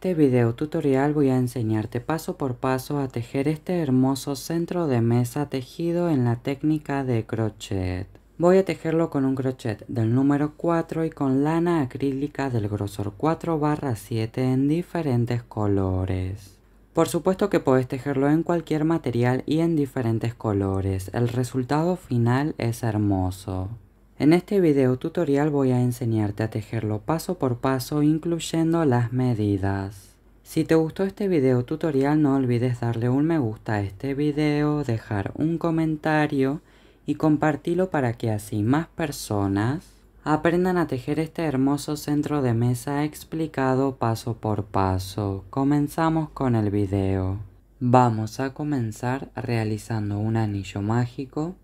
este video tutorial voy a enseñarte paso por paso a tejer este hermoso centro de mesa tejido en la técnica de crochet. Voy a tejerlo con un crochet del número 4 y con lana acrílica del grosor 4 barra 7 en diferentes colores. Por supuesto que puedes tejerlo en cualquier material y en diferentes colores, el resultado final es hermoso. En este video tutorial voy a enseñarte a tejerlo paso por paso incluyendo las medidas. Si te gustó este video tutorial no olvides darle un me gusta a este video, dejar un comentario y compartirlo para que así más personas aprendan a tejer este hermoso centro de mesa explicado paso por paso. Comenzamos con el video. Vamos a comenzar realizando un anillo mágico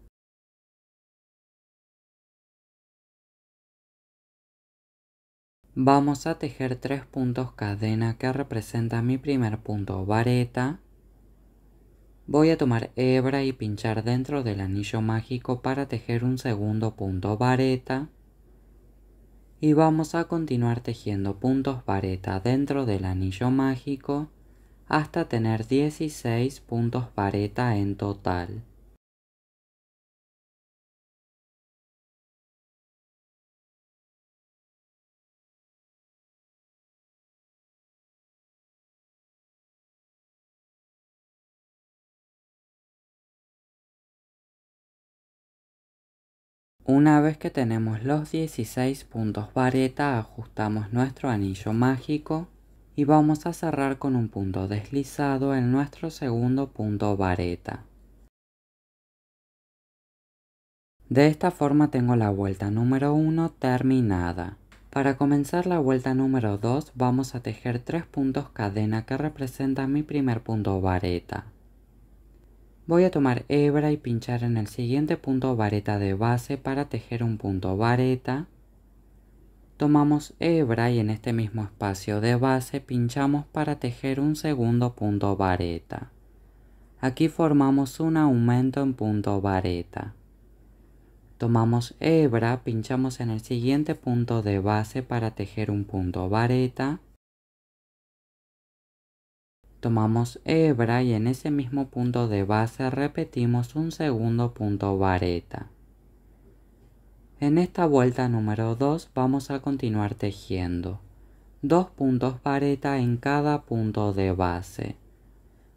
Vamos a tejer tres puntos cadena que representa mi primer punto vareta. Voy a tomar hebra y pinchar dentro del anillo mágico para tejer un segundo punto vareta. Y vamos a continuar tejiendo puntos vareta dentro del anillo mágico hasta tener 16 puntos vareta en total. Una vez que tenemos los 16 puntos vareta, ajustamos nuestro anillo mágico y vamos a cerrar con un punto deslizado en nuestro segundo punto vareta. De esta forma tengo la vuelta número 1 terminada. Para comenzar la vuelta número 2 vamos a tejer 3 puntos cadena que representan mi primer punto vareta. Voy a tomar hebra y pinchar en el siguiente punto vareta de base para tejer un punto vareta. Tomamos hebra y en este mismo espacio de base pinchamos para tejer un segundo punto vareta. Aquí formamos un aumento en punto vareta. Tomamos hebra, pinchamos en el siguiente punto de base para tejer un punto vareta tomamos hebra y en ese mismo punto de base repetimos un segundo punto vareta. En esta vuelta número 2 vamos a continuar tejiendo. Dos puntos vareta en cada punto de base.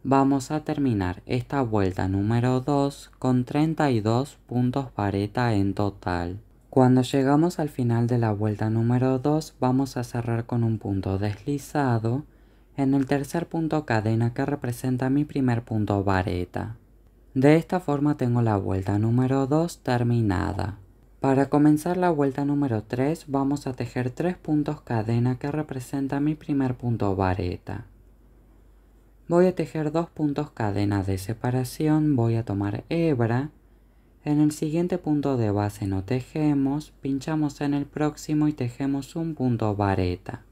Vamos a terminar esta vuelta número 2 con 32 puntos vareta en total. Cuando llegamos al final de la vuelta número 2 vamos a cerrar con un punto deslizado en el tercer punto cadena que representa mi primer punto vareta. De esta forma tengo la vuelta número 2 terminada. Para comenzar la vuelta número 3 vamos a tejer 3 puntos cadena que representa mi primer punto vareta. Voy a tejer dos puntos cadena de separación, voy a tomar hebra. En el siguiente punto de base no tejemos, pinchamos en el próximo y tejemos un punto vareta.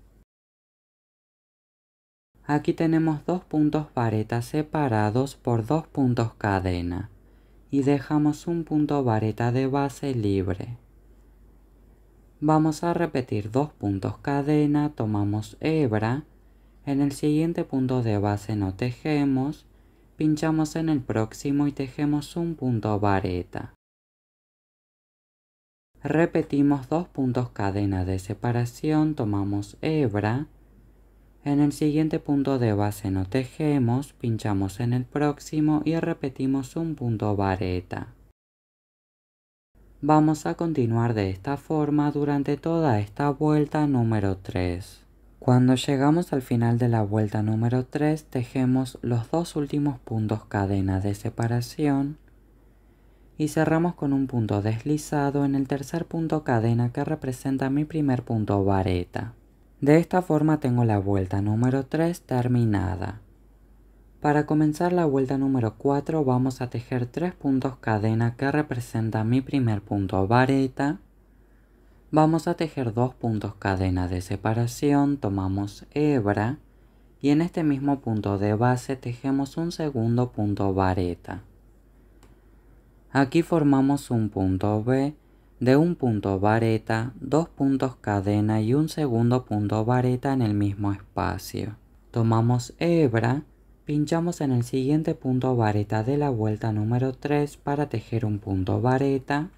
Aquí tenemos dos puntos vareta separados por dos puntos cadena y dejamos un punto vareta de base libre. Vamos a repetir dos puntos cadena, tomamos hebra, en el siguiente punto de base no tejemos, pinchamos en el próximo y tejemos un punto vareta. Repetimos dos puntos cadena de separación, tomamos hebra, en el siguiente punto de base no tejemos, pinchamos en el próximo y repetimos un punto vareta. Vamos a continuar de esta forma durante toda esta vuelta número 3. Cuando llegamos al final de la vuelta número 3, tejemos los dos últimos puntos cadena de separación y cerramos con un punto deslizado en el tercer punto cadena que representa mi primer punto vareta. De esta forma tengo la vuelta número 3 terminada. Para comenzar la vuelta número 4 vamos a tejer 3 puntos cadena que representa mi primer punto vareta. Vamos a tejer 2 puntos cadena de separación, tomamos hebra y en este mismo punto de base tejemos un segundo punto vareta. Aquí formamos un punto B de un punto vareta, dos puntos cadena y un segundo punto vareta en el mismo espacio. Tomamos hebra, pinchamos en el siguiente punto vareta de la vuelta número 3 para tejer un punto vareta.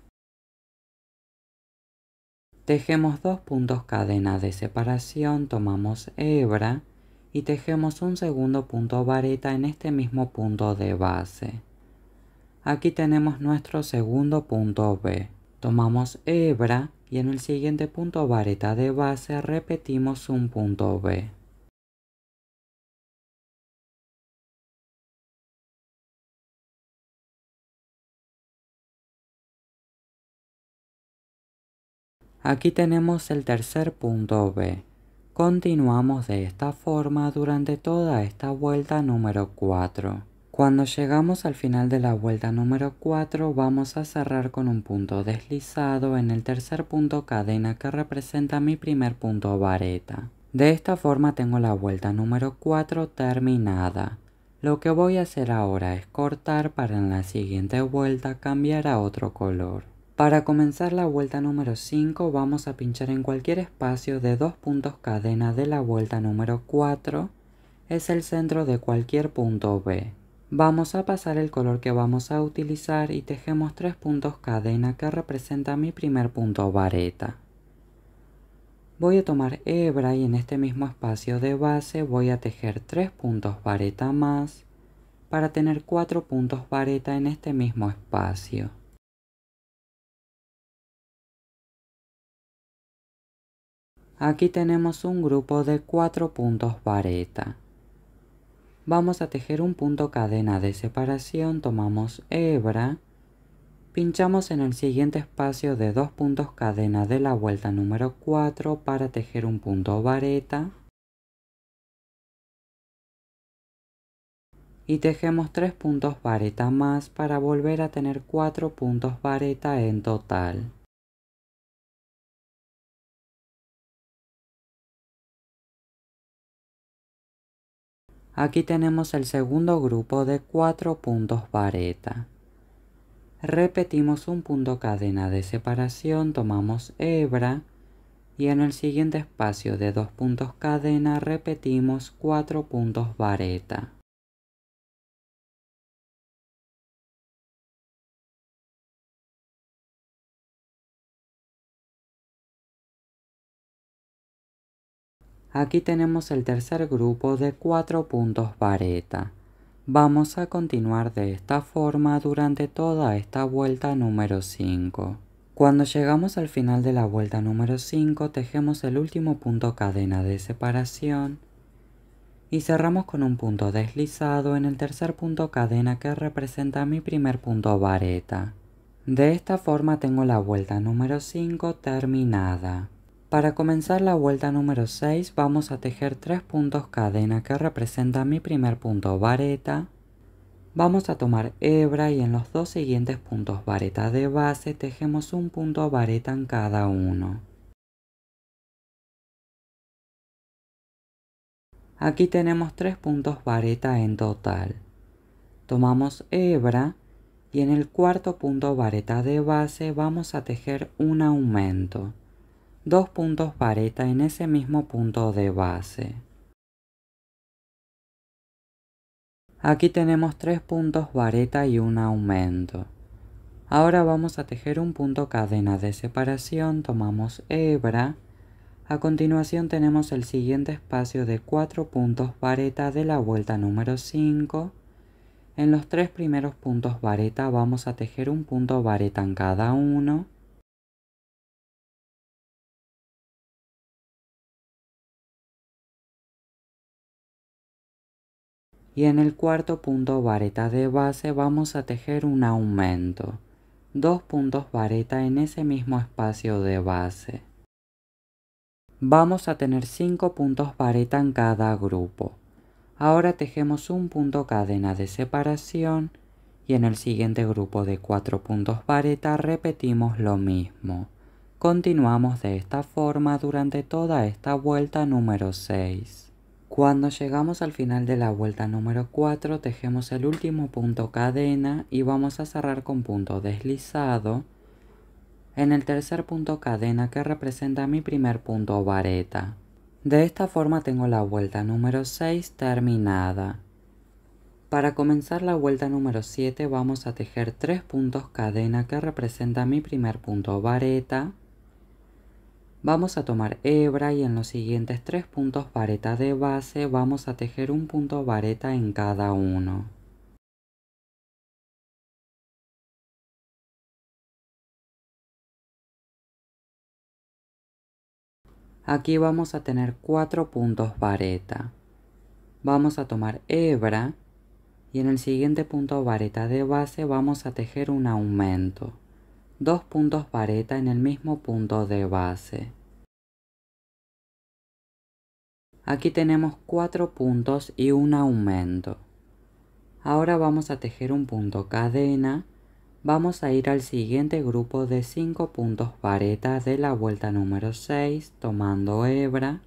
Tejemos dos puntos cadena de separación, tomamos hebra y tejemos un segundo punto vareta en este mismo punto de base. Aquí tenemos nuestro segundo punto B. Tomamos hebra y en el siguiente punto vareta de base repetimos un punto B. Aquí tenemos el tercer punto B. Continuamos de esta forma durante toda esta vuelta número 4. Cuando llegamos al final de la vuelta número 4 vamos a cerrar con un punto deslizado en el tercer punto cadena que representa mi primer punto vareta. De esta forma tengo la vuelta número 4 terminada. Lo que voy a hacer ahora es cortar para en la siguiente vuelta cambiar a otro color. Para comenzar la vuelta número 5 vamos a pinchar en cualquier espacio de dos puntos cadena de la vuelta número 4 es el centro de cualquier punto B. Vamos a pasar el color que vamos a utilizar y tejemos tres puntos cadena que representa mi primer punto vareta. Voy a tomar hebra y en este mismo espacio de base voy a tejer tres puntos vareta más para tener cuatro puntos vareta en este mismo espacio. Aquí tenemos un grupo de cuatro puntos vareta. Vamos a tejer un punto cadena de separación, tomamos hebra, pinchamos en el siguiente espacio de dos puntos cadena de la vuelta número 4 para tejer un punto vareta y tejemos tres puntos vareta más para volver a tener cuatro puntos vareta en total. Aquí tenemos el segundo grupo de cuatro puntos vareta. Repetimos un punto cadena de separación, tomamos hebra y en el siguiente espacio de dos puntos cadena repetimos cuatro puntos vareta. Aquí tenemos el tercer grupo de cuatro puntos vareta. Vamos a continuar de esta forma durante toda esta vuelta número 5. Cuando llegamos al final de la vuelta número 5, tejemos el último punto cadena de separación y cerramos con un punto deslizado en el tercer punto cadena que representa mi primer punto vareta. De esta forma tengo la vuelta número 5 terminada. Para comenzar la vuelta número 6 vamos a tejer 3 puntos cadena que representa mi primer punto vareta. Vamos a tomar hebra y en los dos siguientes puntos vareta de base tejemos un punto vareta en cada uno. Aquí tenemos 3 puntos vareta en total. Tomamos hebra y en el cuarto punto vareta de base vamos a tejer un aumento dos puntos vareta en ese mismo punto de base. Aquí tenemos tres puntos vareta y un aumento. Ahora vamos a tejer un punto cadena de separación, tomamos hebra. A continuación tenemos el siguiente espacio de cuatro puntos vareta de la vuelta número 5. En los tres primeros puntos vareta vamos a tejer un punto vareta en cada uno. y en el cuarto punto vareta de base vamos a tejer un aumento. Dos puntos vareta en ese mismo espacio de base. Vamos a tener cinco puntos vareta en cada grupo. Ahora tejemos un punto cadena de separación y en el siguiente grupo de cuatro puntos vareta repetimos lo mismo. Continuamos de esta forma durante toda esta vuelta número 6. Cuando llegamos al final de la vuelta número 4, tejemos el último punto cadena y vamos a cerrar con punto deslizado en el tercer punto cadena que representa mi primer punto vareta. De esta forma tengo la vuelta número 6 terminada. Para comenzar la vuelta número 7 vamos a tejer 3 puntos cadena que representa mi primer punto vareta, Vamos a tomar hebra y en los siguientes tres puntos vareta de base vamos a tejer un punto vareta en cada uno. Aquí vamos a tener cuatro puntos vareta. Vamos a tomar hebra y en el siguiente punto vareta de base vamos a tejer un aumento dos puntos vareta en el mismo punto de base. Aquí tenemos cuatro puntos y un aumento. Ahora vamos a tejer un punto cadena. Vamos a ir al siguiente grupo de 5 puntos vareta de la vuelta número 6 tomando hebra.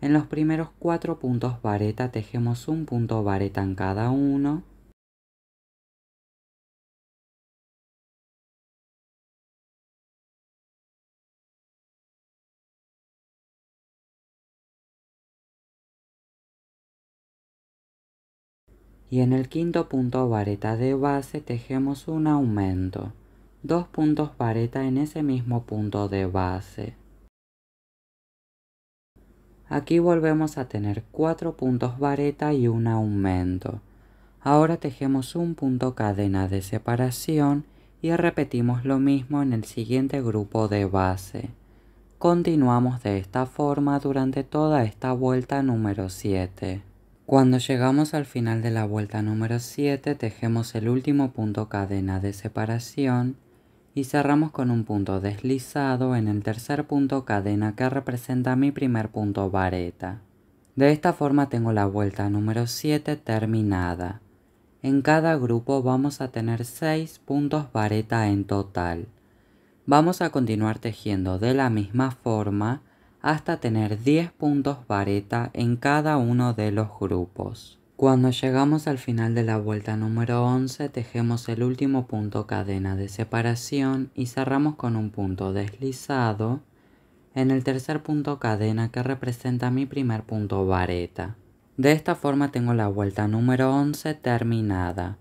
En los primeros 4 puntos vareta tejemos un punto vareta en cada uno. y en el quinto punto vareta de base tejemos un aumento, dos puntos vareta en ese mismo punto de base. Aquí volvemos a tener cuatro puntos vareta y un aumento. Ahora tejemos un punto cadena de separación y repetimos lo mismo en el siguiente grupo de base. Continuamos de esta forma durante toda esta vuelta número 7. Cuando llegamos al final de la vuelta número 7, tejemos el último punto cadena de separación y cerramos con un punto deslizado en el tercer punto cadena que representa mi primer punto vareta. De esta forma tengo la vuelta número 7 terminada. En cada grupo vamos a tener 6 puntos vareta en total. Vamos a continuar tejiendo de la misma forma hasta tener 10 puntos vareta en cada uno de los grupos. Cuando llegamos al final de la vuelta número 11 tejemos el último punto cadena de separación y cerramos con un punto deslizado en el tercer punto cadena que representa mi primer punto vareta. De esta forma tengo la vuelta número 11 terminada.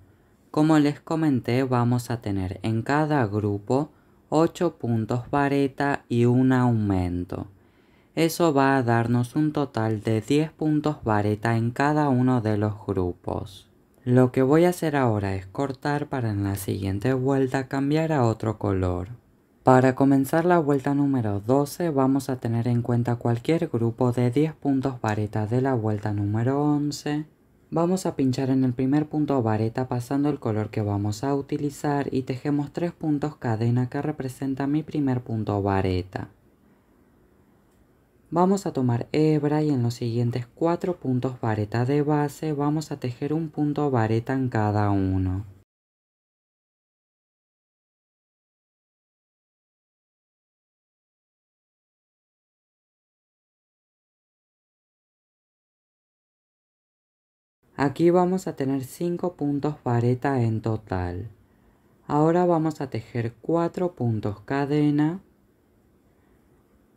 Como les comenté vamos a tener en cada grupo 8 puntos vareta y un aumento. Eso va a darnos un total de 10 puntos vareta en cada uno de los grupos. Lo que voy a hacer ahora es cortar para en la siguiente vuelta cambiar a otro color. Para comenzar la vuelta número 12 vamos a tener en cuenta cualquier grupo de 10 puntos vareta de la vuelta número 11. Vamos a pinchar en el primer punto vareta pasando el color que vamos a utilizar y tejemos 3 puntos cadena que representa mi primer punto vareta. Vamos a tomar hebra y en los siguientes cuatro puntos vareta de base vamos a tejer un punto vareta en cada uno. Aquí vamos a tener 5 puntos vareta en total. Ahora vamos a tejer 4 puntos cadena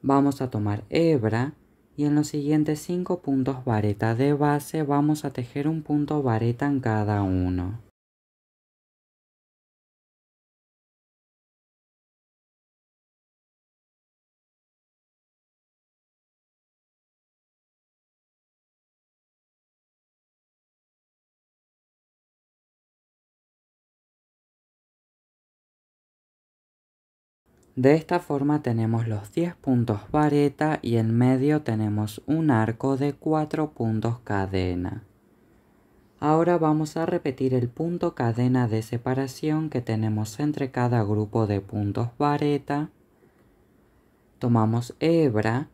vamos a tomar hebra y en los siguientes 5 puntos vareta de base vamos a tejer un punto vareta en cada uno. De esta forma tenemos los 10 puntos vareta y en medio tenemos un arco de 4 puntos cadena. Ahora vamos a repetir el punto cadena de separación que tenemos entre cada grupo de puntos vareta. Tomamos hebra.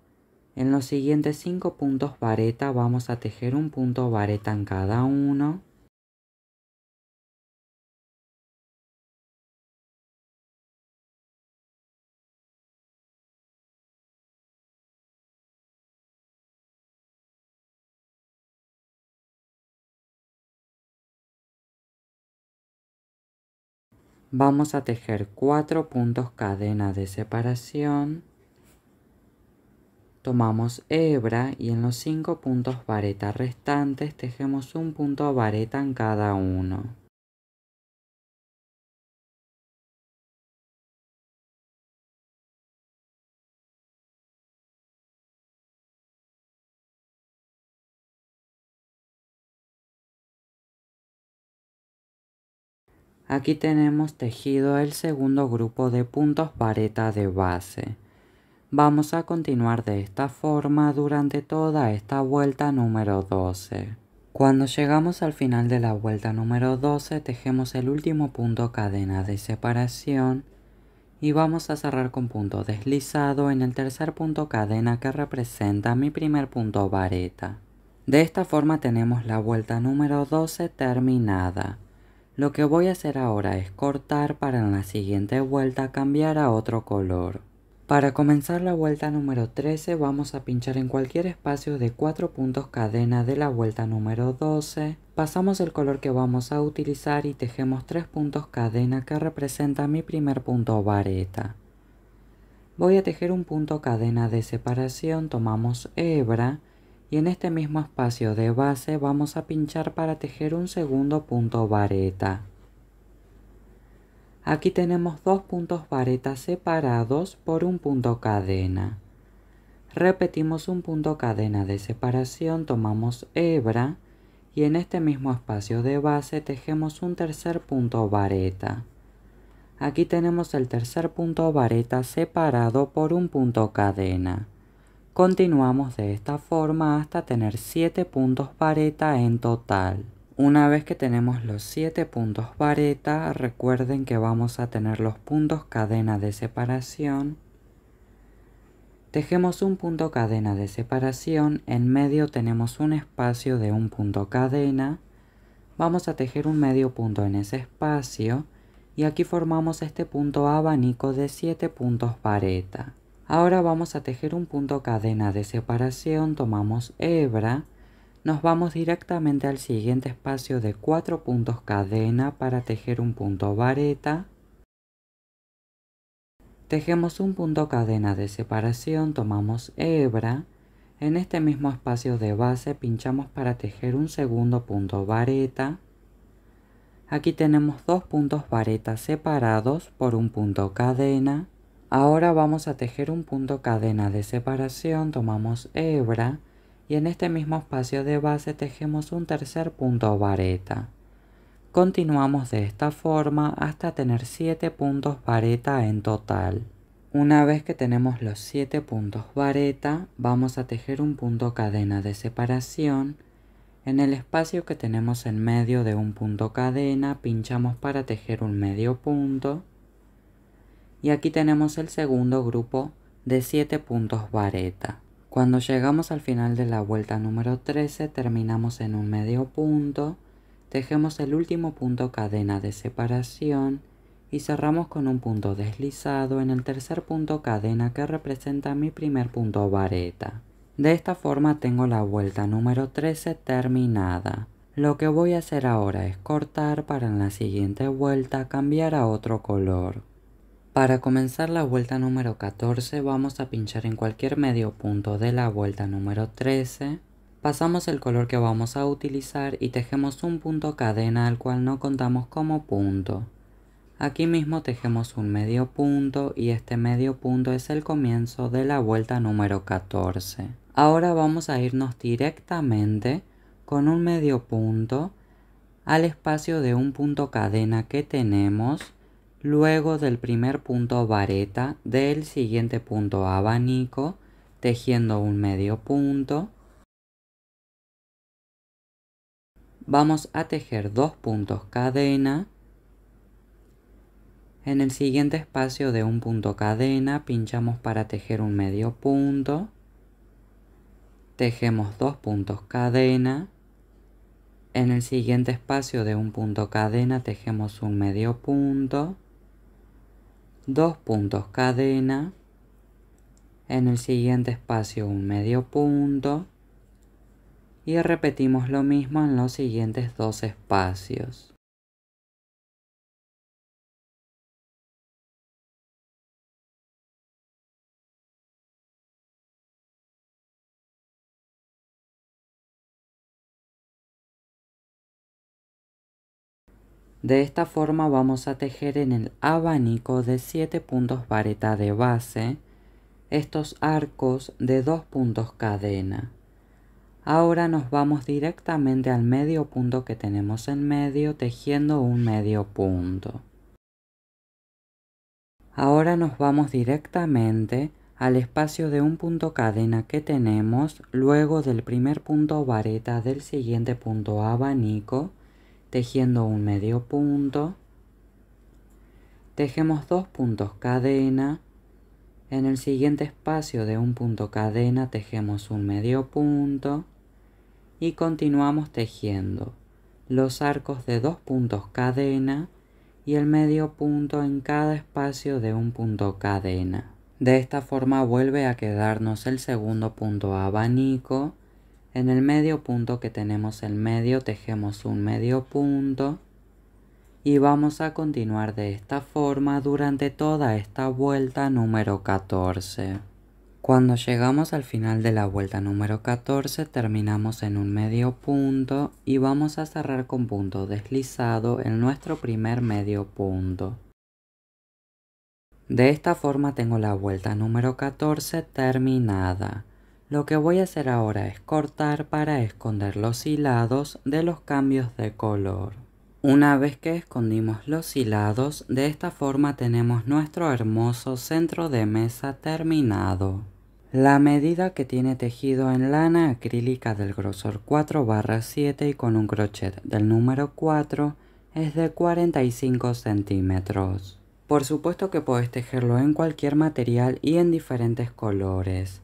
En los siguientes 5 puntos vareta vamos a tejer un punto vareta en cada uno. vamos a tejer cuatro puntos cadena de separación tomamos hebra y en los cinco puntos vareta restantes tejemos un punto vareta en cada uno Aquí tenemos tejido el segundo grupo de puntos vareta de base. Vamos a continuar de esta forma durante toda esta vuelta número 12. Cuando llegamos al final de la vuelta número 12 tejemos el último punto cadena de separación y vamos a cerrar con punto deslizado en el tercer punto cadena que representa mi primer punto vareta. De esta forma tenemos la vuelta número 12 terminada. Lo que voy a hacer ahora es cortar para en la siguiente vuelta cambiar a otro color. Para comenzar la vuelta número 13 vamos a pinchar en cualquier espacio de 4 puntos cadena de la vuelta número 12. Pasamos el color que vamos a utilizar y tejemos 3 puntos cadena que representa mi primer punto vareta. Voy a tejer un punto cadena de separación, tomamos hebra y en este mismo espacio de base vamos a pinchar para tejer un segundo punto vareta. Aquí tenemos dos puntos vareta separados por un punto cadena. Repetimos un punto cadena de separación, tomamos hebra y en este mismo espacio de base tejemos un tercer punto vareta. Aquí tenemos el tercer punto vareta separado por un punto cadena. Continuamos de esta forma hasta tener 7 puntos vareta en total. Una vez que tenemos los 7 puntos vareta, recuerden que vamos a tener los puntos cadena de separación. Tejemos un punto cadena de separación, en medio tenemos un espacio de un punto cadena. Vamos a tejer un medio punto en ese espacio y aquí formamos este punto abanico de 7 puntos vareta. Ahora vamos a tejer un punto cadena de separación, tomamos hebra, nos vamos directamente al siguiente espacio de 4 puntos cadena para tejer un punto vareta. Tejemos un punto cadena de separación, tomamos hebra, en este mismo espacio de base pinchamos para tejer un segundo punto vareta. Aquí tenemos dos puntos vareta separados por un punto cadena Ahora vamos a tejer un punto cadena de separación, tomamos hebra y en este mismo espacio de base tejemos un tercer punto vareta. Continuamos de esta forma hasta tener 7 puntos vareta en total. Una vez que tenemos los 7 puntos vareta, vamos a tejer un punto cadena de separación. En el espacio que tenemos en medio de un punto cadena, pinchamos para tejer un medio punto y aquí tenemos el segundo grupo de 7 puntos vareta. Cuando llegamos al final de la vuelta número 13 terminamos en un medio punto, tejemos el último punto cadena de separación y cerramos con un punto deslizado en el tercer punto cadena que representa mi primer punto vareta. De esta forma tengo la vuelta número 13 terminada. Lo que voy a hacer ahora es cortar para en la siguiente vuelta cambiar a otro color. Para comenzar la vuelta número 14 vamos a pinchar en cualquier medio punto de la vuelta número 13, pasamos el color que vamos a utilizar y tejemos un punto cadena al cual no contamos como punto. Aquí mismo tejemos un medio punto y este medio punto es el comienzo de la vuelta número 14. Ahora vamos a irnos directamente con un medio punto al espacio de un punto cadena que tenemos Luego del primer punto vareta, del siguiente punto abanico, tejiendo un medio punto, vamos a tejer dos puntos cadena. En el siguiente espacio de un punto cadena pinchamos para tejer un medio punto. Tejemos dos puntos cadena. En el siguiente espacio de un punto cadena tejemos un medio punto dos puntos cadena, en el siguiente espacio un medio punto y repetimos lo mismo en los siguientes dos espacios. De esta forma vamos a tejer en el abanico de 7 puntos vareta de base estos arcos de 2 puntos cadena. Ahora nos vamos directamente al medio punto que tenemos en medio tejiendo un medio punto. Ahora nos vamos directamente al espacio de un punto cadena que tenemos luego del primer punto vareta del siguiente punto abanico tejiendo un medio punto, tejemos dos puntos cadena, en el siguiente espacio de un punto cadena tejemos un medio punto y continuamos tejiendo los arcos de dos puntos cadena y el medio punto en cada espacio de un punto cadena. De esta forma vuelve a quedarnos el segundo punto abanico en el medio punto que tenemos el medio tejemos un medio punto y vamos a continuar de esta forma durante toda esta vuelta número 14. Cuando llegamos al final de la vuelta número 14 terminamos en un medio punto y vamos a cerrar con punto deslizado en nuestro primer medio punto. De esta forma tengo la vuelta número 14 terminada. Lo que voy a hacer ahora es cortar para esconder los hilados de los cambios de color. Una vez que escondimos los hilados, de esta forma tenemos nuestro hermoso centro de mesa terminado. La medida que tiene tejido en lana acrílica del grosor 4 7 y con un crochet del número 4 es de 45 centímetros. Por supuesto que puedes tejerlo en cualquier material y en diferentes colores.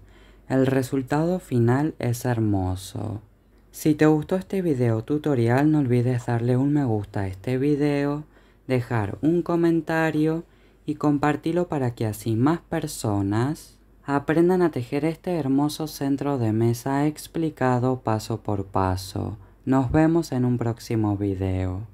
El resultado final es hermoso. Si te gustó este video tutorial no olvides darle un me gusta a este video, dejar un comentario y compartirlo para que así más personas aprendan a tejer este hermoso centro de mesa explicado paso por paso. Nos vemos en un próximo video.